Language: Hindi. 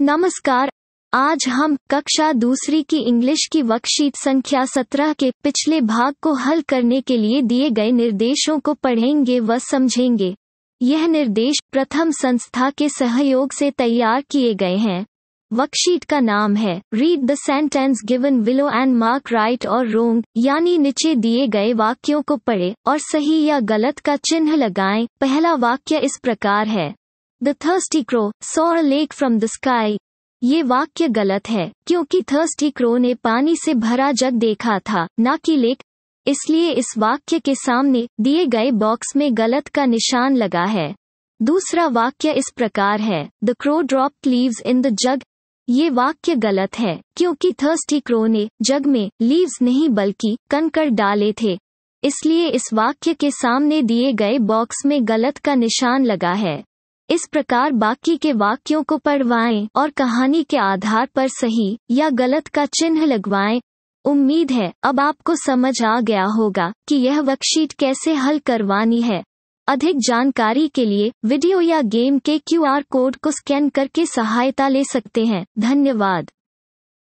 नमस्कार आज हम कक्षा दूसरी की इंग्लिश की वर्कशीट संख्या सत्रह के पिछले भाग को हल करने के लिए दिए गए निर्देशों को पढ़ेंगे व समझेंगे यह निर्देश प्रथम संस्था के सहयोग से तैयार किए गए हैं वर्कशीट का नाम है read the sentence given below and mark right और रोंग यानी नीचे दिए गए वाक्यों को पढ़े और सही या गलत का चिन्ह लगाएं। पहला वाक्य इस प्रकार है the thirsty crow saw a lake from the sky ये वाक्य गलत है क्योंकि थर्स्टी क्रो ने पानी से भरा जग देखा था न कि लेक इसलिए इस वाक्य के सामने दिए गए बॉक्स में गलत का निशान लगा है दूसरा वाक्य इस प्रकार है the crow drop leaves in the jug ये वाक्य गलत है क्योंकि थर्स्टी क्रो ने जग में लीव्स नहीं बल्कि कनकर डाले थे इसलिए इस वाक्य के सामने दिए गए बॉक्स में गलत का निशान लगा है इस प्रकार बाकी के वाक्यों को पढ़वाएं और कहानी के आधार पर सही या गलत का चिन्ह लगवाएं उम्मीद है अब आपको समझ आ गया होगा कि यह वर्कशीट कैसे हल करवानी है अधिक जानकारी के लिए वीडियो या गेम के क्यूआर कोड को स्कैन करके सहायता ले सकते हैं धन्यवाद